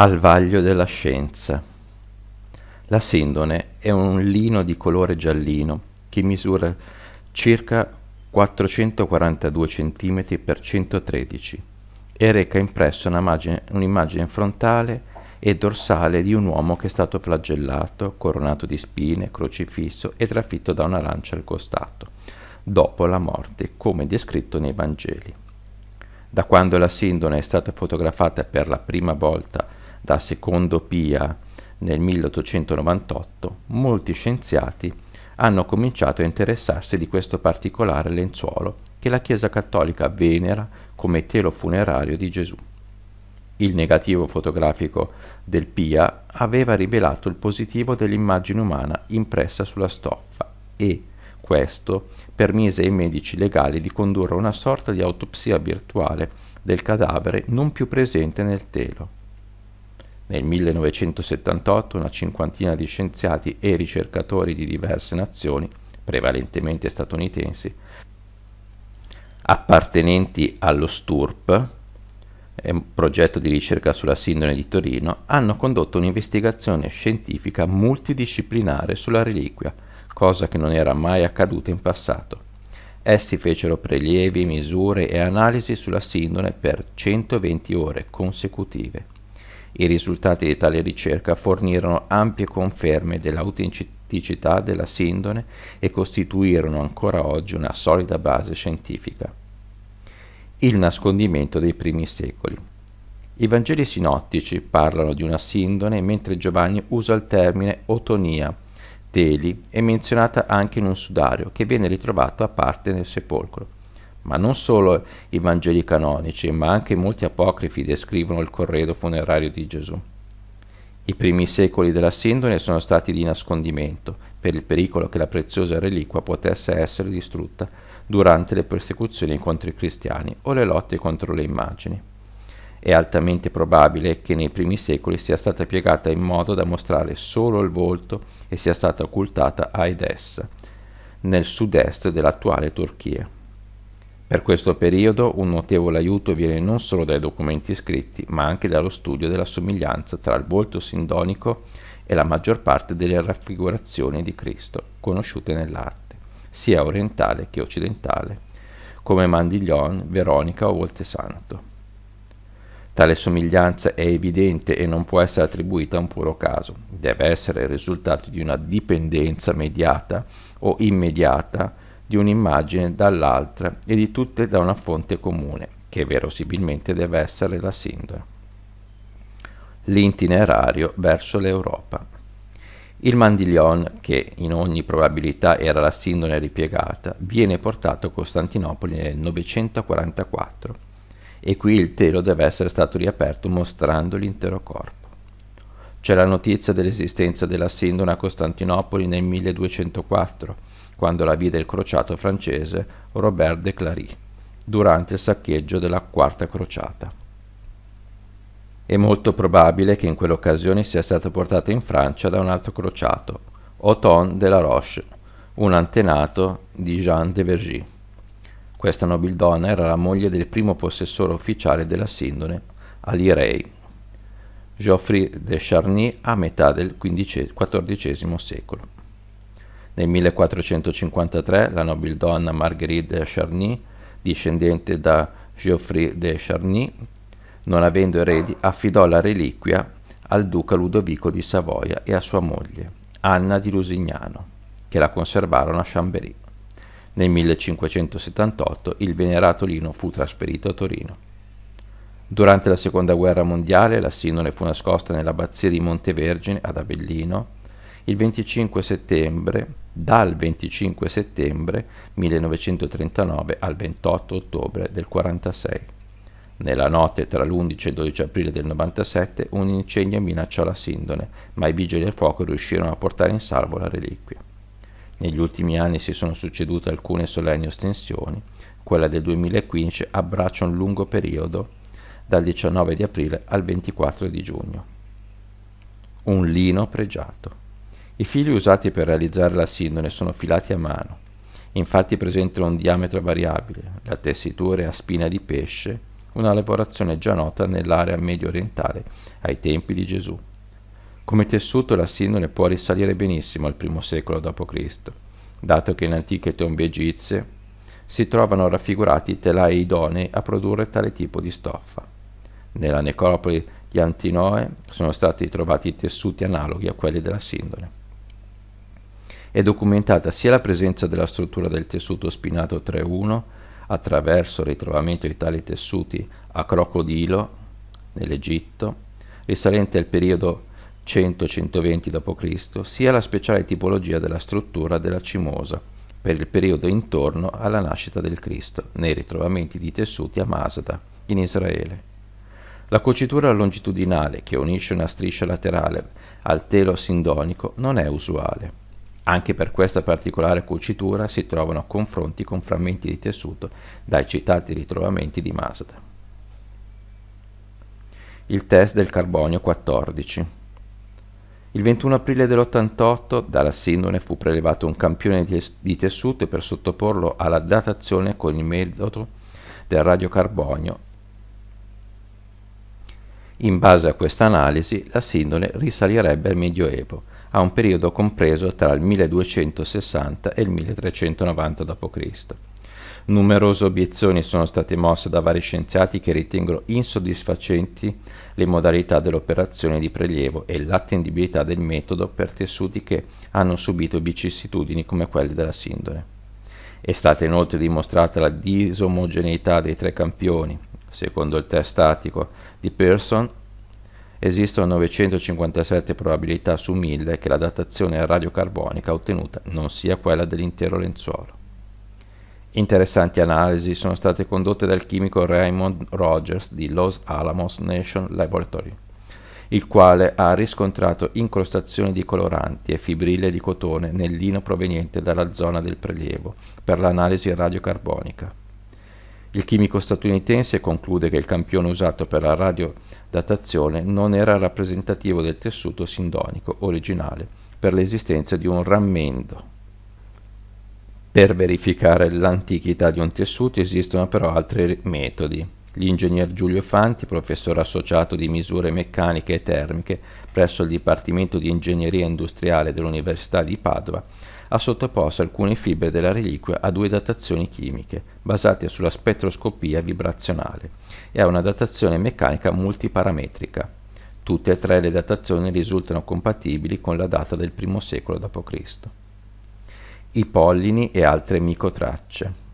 al vaglio della scienza. La sindone è un lino di colore giallino che misura circa 442 cm x 113 e reca impresso un'immagine, un'immagine frontale e dorsale di un uomo che è stato flagellato, coronato di spine, crocifisso e trafitto da una lancia al costato, dopo la morte, come descritto nei Vangeli. Da quando la sindone è stata fotografata per la prima volta da secondo Pia nel 1898, molti scienziati hanno cominciato a interessarsi di questo particolare lenzuolo che la Chiesa cattolica venera come telo funerario di Gesù. Il negativo fotografico del Pia aveva rivelato il positivo dell'immagine umana impressa sulla stoffa e questo permise ai medici legali di condurre una sorta di autopsia virtuale del cadavere non più presente nel telo. Nel 1978 una cinquantina di scienziati e ricercatori di diverse nazioni, prevalentemente statunitensi, appartenenti allo STURP, un progetto di ricerca sulla sindrome di Torino, hanno condotto un'investigazione scientifica multidisciplinare sulla reliquia, cosa che non era mai accaduta in passato. Essi fecero prelievi, misure e analisi sulla sindrome per 120 ore consecutive. I risultati di tale ricerca fornirono ampie conferme dell'autenticità della sindone e costituirono ancora oggi una solida base scientifica. Il nascondimento dei primi secoli. I Vangeli sinottici parlano di una sindone mentre Giovanni usa il termine otonia, teli, è menzionata anche in un sudario che viene ritrovato a parte nel sepolcro ma non solo i Vangeli canonici, ma anche molti apocrifi descrivono il corredo funerario di Gesù. I primi secoli della sindone sono stati di nascondimento, per il pericolo che la preziosa reliquia potesse essere distrutta durante le persecuzioni contro i cristiani o le lotte contro le immagini. È altamente probabile che nei primi secoli sia stata piegata in modo da mostrare solo il volto e sia stata occultata a Edessa, nel sud-est dell'attuale Turchia. Per questo periodo un notevole aiuto viene non solo dai documenti scritti, ma anche dallo studio della somiglianza tra il volto sindonico e la maggior parte delle raffigurazioni di Cristo conosciute nell'arte, sia orientale che occidentale, come Mandiglion, Veronica o Voltesanto. Tale somiglianza è evidente e non può essere attribuita a un puro caso, deve essere il risultato di una dipendenza mediata o immediata di un'immagine dall'altra e di tutte da una fonte comune, che verosimilmente deve essere la sindone. L'itinerario verso l'Europa. Il Mandiglion, che in ogni probabilità era la sindone ripiegata, viene portato a Costantinopoli nel 944 e qui il telo deve essere stato riaperto mostrando l'intero corpo. C'è la notizia dell'esistenza della sindone a Costantinopoli nel 1204 quando la vide il crociato francese Robert de Clary durante il saccheggio della Quarta Crociata. È molto probabile che in quell'occasione sia stata portata in Francia da un altro crociato, Othon de la Roche, un antenato di Jean de Vergy. Questa nobildonna era la moglie del primo possessore ufficiale della Sindone, Ali Rey, Geoffrey de Charny a metà del XIV secolo. Nel 1453 la nobildonna Marguerite de Charny, discendente da Geoffrey de Charny, non avendo eredi, affidò la reliquia al duca Ludovico di Savoia e a sua moglie, Anna di Lusignano, che la conservarono a Chambéry. Nel 1578 il venerato lino fu trasferito a Torino. Durante la Seconda Guerra Mondiale la sinone fu nascosta nell'abbazia di Montevergine ad Avellino il 25 settembre, dal 25 settembre 1939 al 28 ottobre del 1946. Nella notte tra l'11 e il 12 aprile del 97 un incendio minacciò la Sindone, ma i vigili del fuoco riuscirono a portare in salvo la reliquia. Negli ultimi anni si sono succedute alcune solenni ostensioni, quella del 2015 abbraccia un lungo periodo dal 19 di aprile al 24 di giugno. Un lino pregiato. I fili usati per realizzare la sindone sono filati a mano, infatti presentano un diametro variabile, la tessitura è a spina di pesce, una lavorazione già nota nell'area medio orientale ai tempi di Gesù. Come tessuto la sindone può risalire benissimo al primo secolo d.C., dato che in antiche tombe egizie si trovano raffigurati telai idonei a produrre tale tipo di stoffa. Nella necropoli di Antinoe sono stati trovati tessuti analoghi a quelli della sindone è documentata sia la presenza della struttura del tessuto spinato 3-1 attraverso il ritrovamento di tali tessuti a Crocodilo, nell'Egitto, risalente al periodo 100-120 d.C., sia la speciale tipologia della struttura della cimosa per il periodo intorno alla nascita del Cristo, nei ritrovamenti di tessuti a Masada, in Israele. La cucitura longitudinale che unisce una striscia laterale al telo sindonico non è usuale. Anche per questa particolare cucitura si trovano confronti con frammenti di tessuto dai citati ritrovamenti di Masada. Il test del carbonio 14 Il 21 aprile dell'88 dalla sindone fu prelevato un campione di tessuto per sottoporlo alla datazione con il metodo del radiocarbonio. In base a questa analisi la sindone risalirebbe al Medioevo a un periodo compreso tra il 1260 e il 1390 d.C. Numerose obiezioni sono state mosse da vari scienziati che ritengono insoddisfacenti le modalità dell'operazione di prelievo e l'attendibilità del metodo per tessuti che hanno subito vicissitudini come quelle della sindone. È stata inoltre dimostrata la disomogeneità dei tre campioni, secondo il test statico di Pearson esistono 957 probabilità su 1000 che la datazione radiocarbonica ottenuta non sia quella dell'intero lenzuolo. Interessanti analisi sono state condotte dal chimico Raymond Rogers di Los Alamos Nation Laboratory, il quale ha riscontrato incrostazioni di coloranti e fibrille di cotone nel lino proveniente dalla zona del prelievo per l'analisi radiocarbonica. Il chimico statunitense conclude che il campione usato per la radiodatazione non era rappresentativo del tessuto sindonico originale per l'esistenza di un rammendo. Per verificare l'antichità di un tessuto esistono però altri metodi l'ingegner Giulio Fanti, professore associato di misure meccaniche e termiche presso il Dipartimento di Ingegneria Industriale dell'Università di Padova, ha sottoposto alcune fibre della reliquia a due datazioni chimiche, basate sulla spettroscopia vibrazionale, e a una datazione meccanica multiparametrica. Tutte e tre le datazioni risultano compatibili con la data del primo secolo d.C. I pollini e altre micotracce.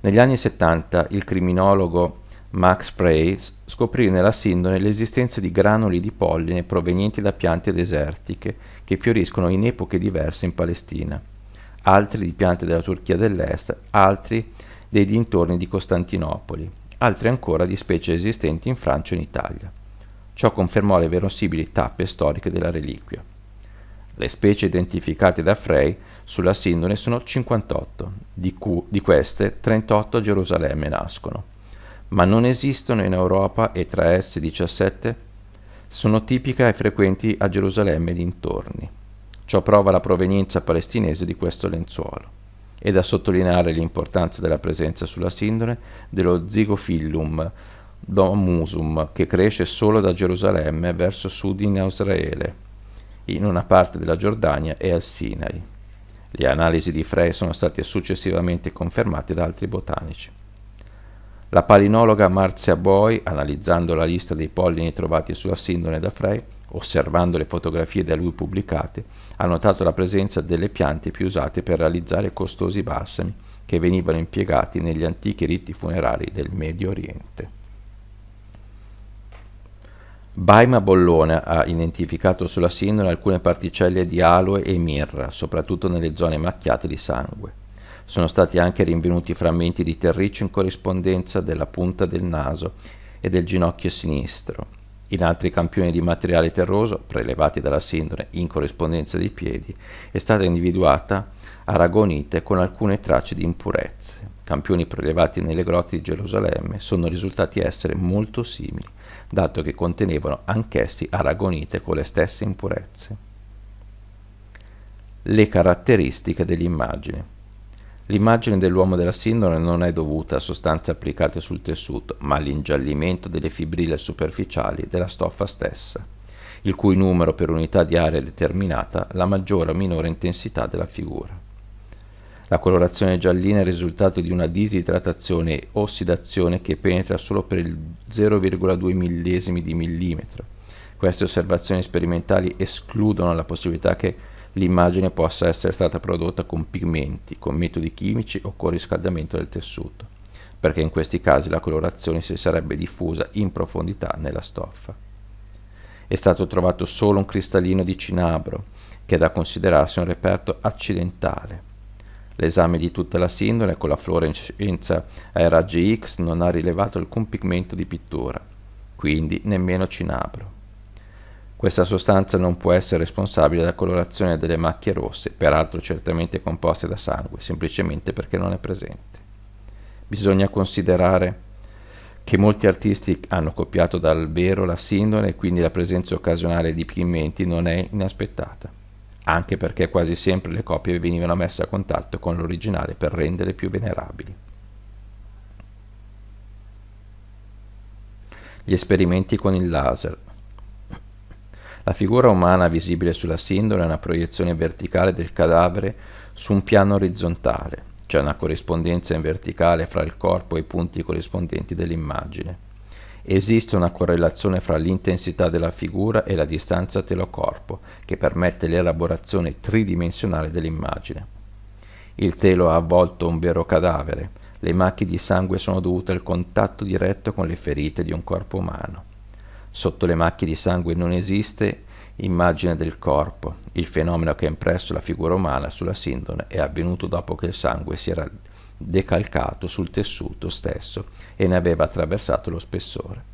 Negli anni 70 il criminologo Max Prey scoprì nella sindone l'esistenza di granuli di polline provenienti da piante desertiche che fioriscono in epoche diverse in Palestina, altri di piante della Turchia dell'Est, altri dei dintorni di Costantinopoli, altri ancora di specie esistenti in Francia e in Italia. Ciò confermò le verosimili tappe storiche della reliquia. Le specie identificate da Frey sulla sindone sono 58, di, cu- di queste 38 a Gerusalemme nascono ma non esistono in Europa e tra esse 17 sono tipiche e frequenti a Gerusalemme e dintorni. Ciò prova la provenienza palestinese di questo lenzuolo. È da sottolineare l'importanza della presenza sulla sindone dello Zigofillum domusum, che cresce solo da Gerusalemme verso sud in Israele, in una parte della Giordania e al Sinai. Le analisi di Frey sono state successivamente confermate da altri botanici. La palinologa Marzia Boy, analizzando la lista dei pollini trovati sulla sindone da Frey, osservando le fotografie da lui pubblicate, ha notato la presenza delle piante più usate per realizzare costosi balsami che venivano impiegati negli antichi riti funerari del Medio Oriente. Baima Bollone ha identificato sulla sindone alcune particelle di aloe e mirra, soprattutto nelle zone macchiate di sangue. Sono stati anche rinvenuti frammenti di terriccio in corrispondenza della punta del naso e del ginocchio sinistro. In altri campioni di materiale terroso, prelevati dalla sindrome in corrispondenza dei piedi, è stata individuata aragonite con alcune tracce di impurezze. Campioni prelevati nelle grotte di Gerusalemme sono risultati essere molto simili, dato che contenevano anch'essi aragonite con le stesse impurezze. Le caratteristiche dell'immagine L'immagine dell'uomo della sindrome non è dovuta a sostanze applicate sul tessuto, ma all'ingiallimento delle fibrille superficiali della stoffa stessa, il cui numero per unità di area è determinata la maggiore o minore intensità della figura. La colorazione giallina è il risultato di una disidratazione e ossidazione che penetra solo per il 0,2 millesimi di millimetro. Queste osservazioni sperimentali escludono la possibilità che l'immagine possa essere stata prodotta con pigmenti, con metodi chimici o con riscaldamento del tessuto, perché in questi casi la colorazione si sarebbe diffusa in profondità nella stoffa. È stato trovato solo un cristallino di cinabro, che è da considerarsi un reperto accidentale. L'esame di tutta la sindone con la fluorescenza ai raggi X non ha rilevato alcun pigmento di pittura, quindi nemmeno cinabro. Questa sostanza non può essere responsabile della colorazione delle macchie rosse, peraltro certamente composte da sangue, semplicemente perché non è presente. Bisogna considerare che molti artisti hanno copiato dal vero la sindone e quindi la presenza occasionale di pigmenti non è inaspettata, anche perché quasi sempre le copie venivano messe a contatto con l'originale per renderle più venerabili. Gli esperimenti con il laser la figura umana visibile sulla sindone è una proiezione verticale del cadavere su un piano orizzontale. C'è una corrispondenza in verticale fra il corpo e i punti corrispondenti dell'immagine. Esiste una correlazione fra l'intensità della figura e la distanza telo-corpo, che permette l'elaborazione tridimensionale dell'immagine. Il telo ha avvolto un vero cadavere. Le macchie di sangue sono dovute al contatto diretto con le ferite di un corpo umano. Sotto le macchie di sangue non esiste immagine del corpo. Il fenomeno che ha impresso la figura umana sulla sindone è avvenuto dopo che il sangue si era decalcato sul tessuto stesso e ne aveva attraversato lo spessore.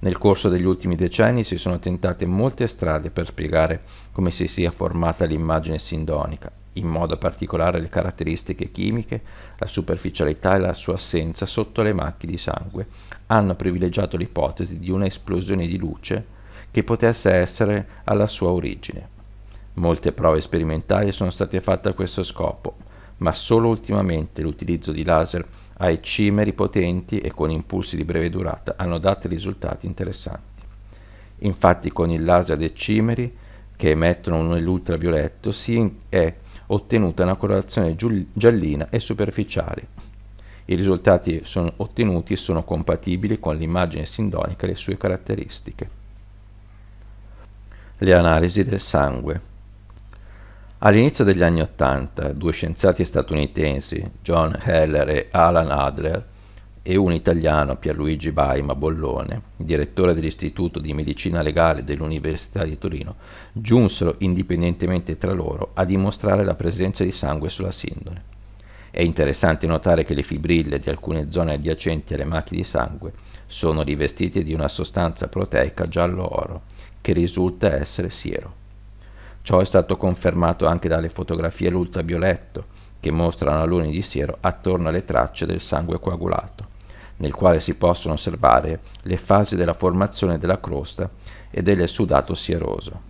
Nel corso degli ultimi decenni si sono tentate molte strade per spiegare come si sia formata l'immagine sindonica, in modo particolare le caratteristiche chimiche, la superficialità e la sua assenza sotto le macchie di sangue, hanno privilegiato l'ipotesi di una esplosione di luce che potesse essere alla sua origine. Molte prove sperimentali sono state fatte a questo scopo, ma solo ultimamente l'utilizzo di laser a eccimeri potenti e con impulsi di breve durata hanno dato risultati interessanti. Infatti con il laser ad eccimeri che emettono un ultravioletto si è ottenuta una colorazione giallina e superficiale. I risultati sono ottenuti sono compatibili con l'immagine sindonica e le sue caratteristiche. Le analisi del sangue. All'inizio degli anni Ottanta, due scienziati statunitensi, John Heller e Alan Adler, e un italiano, Pierluigi Baima Bollone, direttore dell'Istituto di Medicina Legale dell'Università di Torino, giunsero indipendentemente tra loro a dimostrare la presenza di sangue sulla sindone. È interessante notare che le fibrille di alcune zone adiacenti alle macchie di sangue sono rivestite di una sostanza proteica giallo-oro, che risulta essere siero. Ciò è stato confermato anche dalle fotografie all'ultravioletto, che mostrano aluni di siero attorno alle tracce del sangue coagulato nel quale si possono osservare le fasi della formazione della crosta e del sudato sieroso.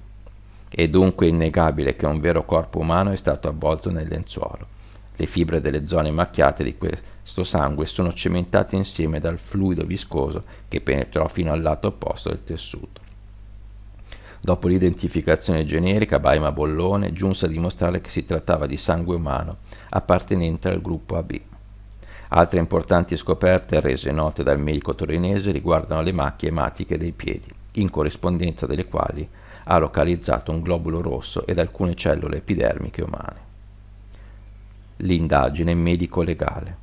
È dunque innegabile che un vero corpo umano è stato avvolto nel lenzuolo. Le fibre delle zone macchiate di questo sangue sono cementate insieme dal fluido viscoso che penetrò fino al lato opposto del tessuto. Dopo l'identificazione generica, Baima Bollone giunse a dimostrare che si trattava di sangue umano appartenente al gruppo AB. Altre importanti scoperte rese note dal medico torinese riguardano le macchie ematiche dei piedi, in corrispondenza delle quali ha localizzato un globulo rosso ed alcune cellule epidermiche umane. L'indagine medico-legale.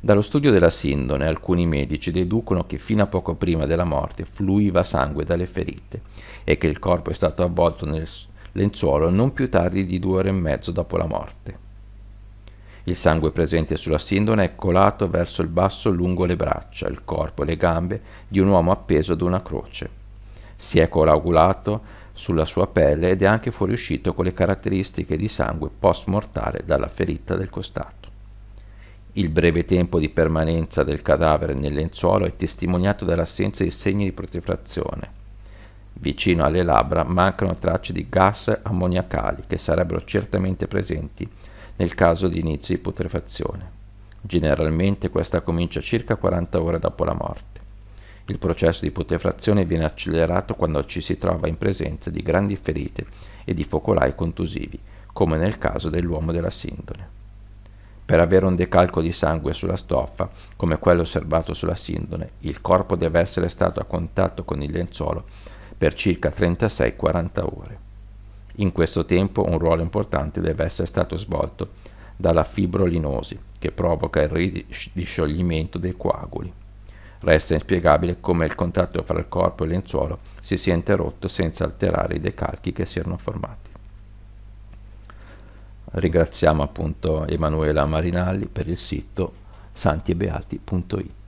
Dallo studio della sindone alcuni medici deducono che fino a poco prima della morte fluiva sangue dalle ferite e che il corpo è stato avvolto nel lenzuolo non più tardi di due ore e mezzo dopo la morte. Il sangue presente sulla sindone è colato verso il basso lungo le braccia, il corpo e le gambe di un uomo appeso ad una croce. Si è coagulato sulla sua pelle ed è anche fuoriuscito con le caratteristiche di sangue post-mortale dalla ferita del costato. Il breve tempo di permanenza del cadavere nel lenzuolo è testimoniato dall'assenza di segni di putrefazione. Vicino alle labbra mancano tracce di gas ammoniacali che sarebbero certamente presenti nel caso di inizio di putrefazione. Generalmente questa comincia circa 40 ore dopo la morte. Il processo di putrefazione viene accelerato quando ci si trova in presenza di grandi ferite e di focolai contusivi, come nel caso dell'uomo della sindone. Per avere un decalco di sangue sulla stoffa, come quello osservato sulla sindone, il corpo deve essere stato a contatto con il lenzuolo per circa 36-40 ore. In questo tempo un ruolo importante deve essere stato svolto dalla fibrolinosi, che provoca il riscioglimento dei coaguli. Resta inspiegabile come il contatto fra il corpo e il lenzuolo si sia interrotto senza alterare i decalchi che si erano formati. Ringraziamo appunto Emanuela Marinalli per il sito santiebeati.it.